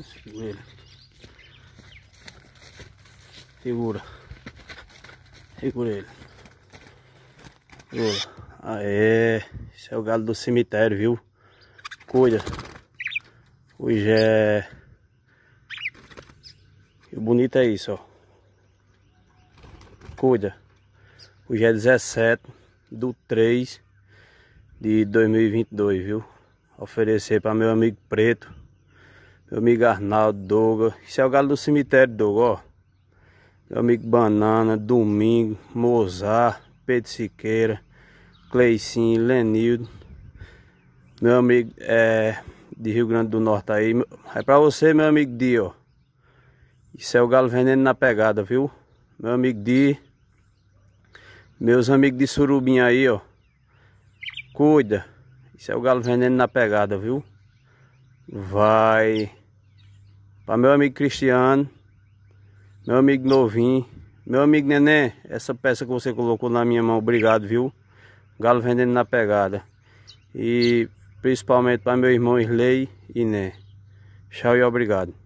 Segura. Segura. Segura ele. Segura. Aê. Esse é o galo do cemitério, viu? Cuida. Hoje é... E o bonito é isso, ó. Cuida. Hoje é 17 do 3 de 2022, viu? Oferecer para meu amigo preto meu amigo Arnaldo, Douglas. Isso é o galo do cemitério, Douglas, ó. Meu amigo Banana, Domingo, Mozart, Pedro Siqueira, Cleicin, Lenildo. Meu amigo é, de Rio Grande do Norte aí. É pra você, meu amigo Di, ó. Isso é o galo veneno na pegada, viu? Meu amigo Di. Meus amigos de Surubim aí, ó. Cuida. Isso é o galo veneno na pegada, viu? Vai. Para meu amigo Cristiano, meu amigo Novinho, meu amigo Neném, essa peça que você colocou na minha mão, obrigado, viu? Galo vendendo na pegada. E principalmente para meu irmão Isley e Né. Tchau e obrigado.